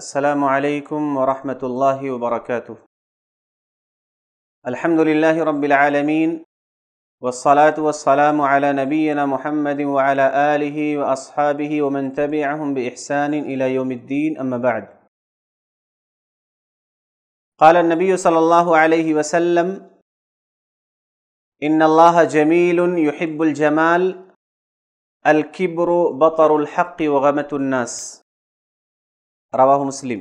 السلام عليكم ورحمة الله وبركاته الحمد لله رب العالمين والصلاة والسلام على نبينا محمد وعلى آله وأصحابه ومن تبعهم بإحسان إلى يوم الدين أما بعد قال النبي صلى الله عليه وسلم إن الله جميل يحب الجمال الكبر بطر الحق وغمة الناس रवा मुस्लिम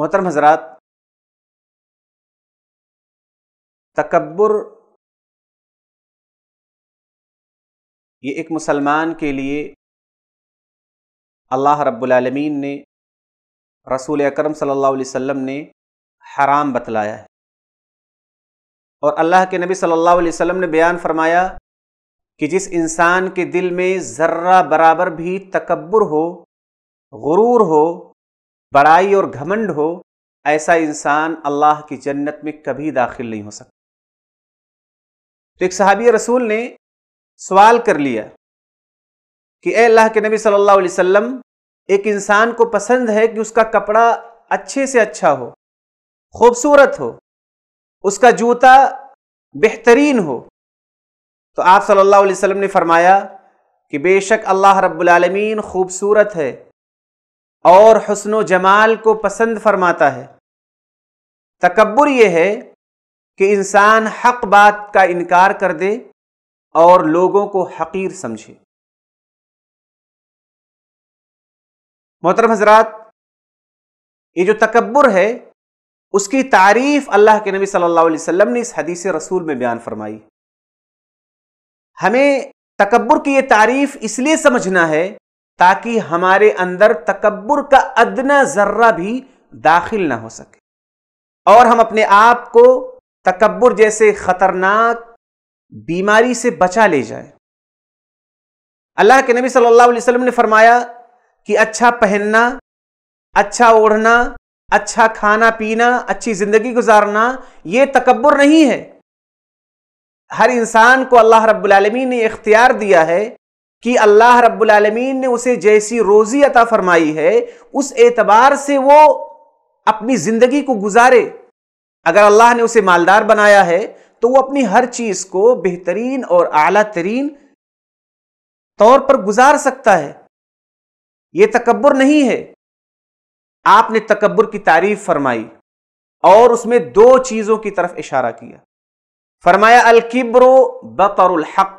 मोहतरम हजरात तकबर ये एक मुसलमान के लिए अल्लाह रब्बुलमीन ने रसूल अकरम सल्लल्लाहु अलैहि वसल्लम ने हराम बतलाया है और अल्लाह के नबी सल्लल्लाहु अलैहि वसल्लम ने बयान फरमाया कि जिस इंसान के दिल में ज़र्रा बराबर भी तकबर हो गुरूर हो बड़ाई और घमंड हो ऐसा इंसान अल्लाह की जन्नत में कभी दाखिल नहीं हो सकता तो एक सहाबी रसूल ने सवाल कर लिया कि ए अल्लाह के नबी सल्लल्लाहु अलैहि वसल्लम एक इंसान को पसंद है कि उसका कपड़ा अच्छे से अच्छा हो खूबसूरत हो उसका जूता बेहतरीन हो तो आप सल्लल्लाहु अलैहि वसल्लम ने फरमाया कि बेशक अल्लाह रब्बुल रबालमीन खूबसूरत है और हसन जमाल को पसंद फरमाता है तकबर यह है कि इंसान हक बात का इनकार कर दे और लोगों को हकीर समझे मोहतरम हजरात ये जो तकबर है उसकी तारीफ अल्लाह के नबी सल्लल्लाहु अलैहि वसल्लम ने इस हदीस रसूल में बयान फरमाई हमें तकबर की ये तारीफ इसलिए समझना है ताकि हमारे अंदर तकबर का अदना जर्रा भी दाखिल ना हो सके और हम अपने आप को तकबर जैसे खतरनाक बीमारी से बचा ले जाए अल्लाह के नबी सल्लल्लाहु अलैहि वसल्लम ने फरमाया कि अच्छा पहनना अच्छा ओढ़ना अच्छा खाना पीना अच्छी जिंदगी गुजारना ये तकबर नहीं है हर इंसान को अल्लाह रब्बुल रबालमीन ने इख्तियार दिया है कि अल्लाह रब्बुल ने उसे जैसी रोज़ी अता फरमाई है उस एतबार से वो अपनी ज़िंदगी को गुजारे अगर अल्लाह ने उसे मालदार बनाया है तो वो अपनी हर चीज़ को बेहतरीन और आला तरीन तौर पर गुजार सकता है ये तकबर नहीं है आपने तकबर की तारीफ फरमाई और उसमें दो चीज़ों की तरफ इशारा किया फरमाया अलकिब्रो बतरुल हक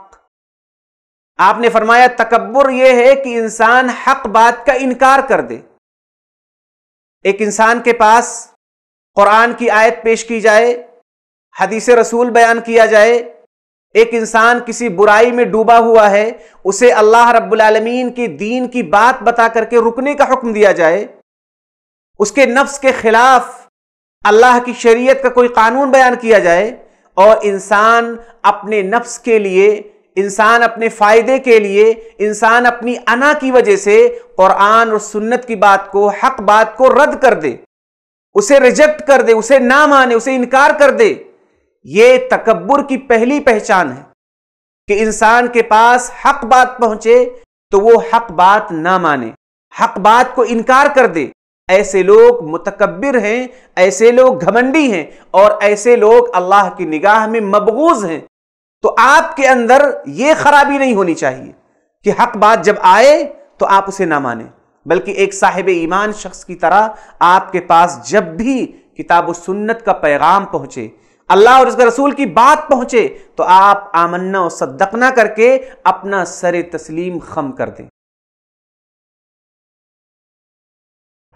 आपने फरमाया तकबर यह है कि इंसान हक बात का इनकार कर दे एक इंसान के पास कुरान की आयत पेश की जाए हदीस रसूल बयान किया जाए एक इंसान किसी बुराई में डूबा हुआ है उसे अल्लाह रब्बुल के दीन की बात बता करके रुकने का हुक्म दिया जाए उसके नफ्स के खिलाफ अल्लाह की शरीयत का कोई कानून बयान किया जाए और इंसान अपने नफ्स के लिए इंसान अपने फ़ायदे के लिए इंसान अपनी अना की वजह से कुरान और सुन्नत की बात को हक बात को रद्द कर दे उसे रिजेक्ट कर दे उसे ना माने उसे इनकार कर दे ये तकबर की पहली पहचान है कि इंसान के पास हक बात पहुंचे तो वो हक बात ना माने हक बात को इनकार कर दे ऐसे लोग मुतकबर हैं ऐसे लोग घमंडी हैं और ऐसे लोग अल्लाह की निगाह में मबगूज हैं तो आपके अंदर यह खराबी नहीं होनी चाहिए कि हक बात जब आए तो आप उसे ना माने बल्कि एक साहिब ईमान शख्स की तरह आपके पास जब भी किताब सुन्नत का पैगाम पहुंचे अल्लाह और उसके रसूल की बात पहुंचे तो आप आमन्ना और सद्दकना करके अपना सर तस्लीम खम कर दें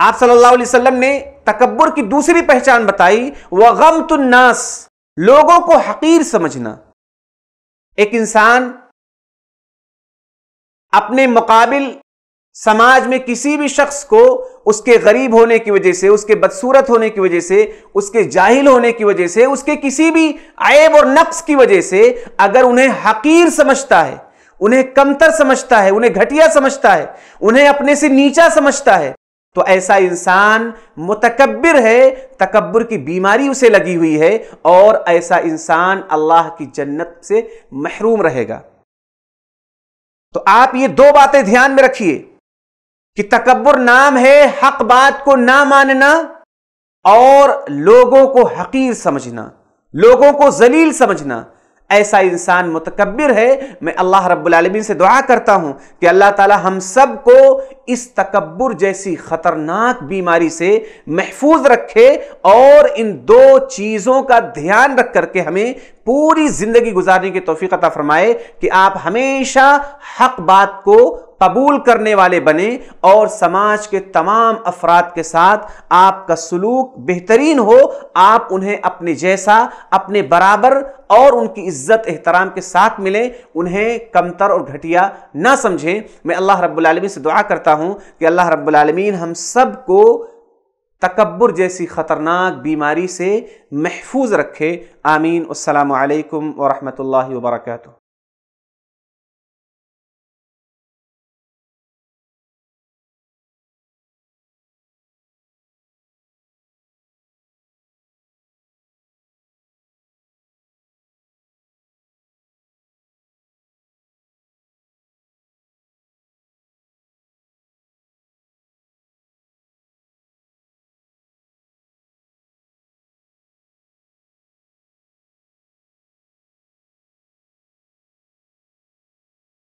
आप सल्लल्लाहु अलैहि वसल्लम ने तकबर की दूसरी पहचान बताई वह गम तुन्नास लोगों को हकीर समझना एक इंसान अपने मुकाबिल समाज में किसी भी शख्स को उसके गरीब होने की वजह से उसके बदसूरत होने की वजह से उसके जाहिल होने की वजह से उसके किसी भी आयब और नक्स की वजह से अगर उन्हें हकीर समझता है उन्हें कमतर समझता है उन्हें घटिया समझता है उन्हें अपने से नीचा समझता है तो ऐसा इंसान मुतकबिर है तकबर की बीमारी उसे लगी हुई है और ऐसा इंसान अल्लाह की जन्नत से महरूम रहेगा तो आप ये दो बातें ध्यान में रखिए कि तकबर नाम है हक बात को ना मानना और लोगों को हकीर समझना लोगों को जलील समझना ऐसा इंसान मुतकबिर है मैं अल्लाह रब्बुलमीन से दुआ करता हूँ कि अल्लाह ताला हम सब को इस तकबर जैसी ख़तरनाक बीमारी से महफूज रखे और इन दो चीज़ों का ध्यान रख करके हमें पूरी जिंदगी गुजारने की तोफीक अता फरमाए कि आप हमेशा हक बात को कबूल करने वाले बने और समाज के तमाम अफराद के साथ आपका सलूक बेहतरीन हो आप उन्हें अपने जैसा अपने बराबर और उनकी इज्जत एहतराम के साथ मिलें उन्हें कमतर और घटिया ना समझें मैं अल्लाह रब्बुल रबालमीन से दुआ करता हूँ कि अल्लाह रब्बुल रबालमीन हम सब को तकबर जैसी ख़तरनाक बीमारी से महफूज रखे आमीन अल्लाम वरहमल वर्का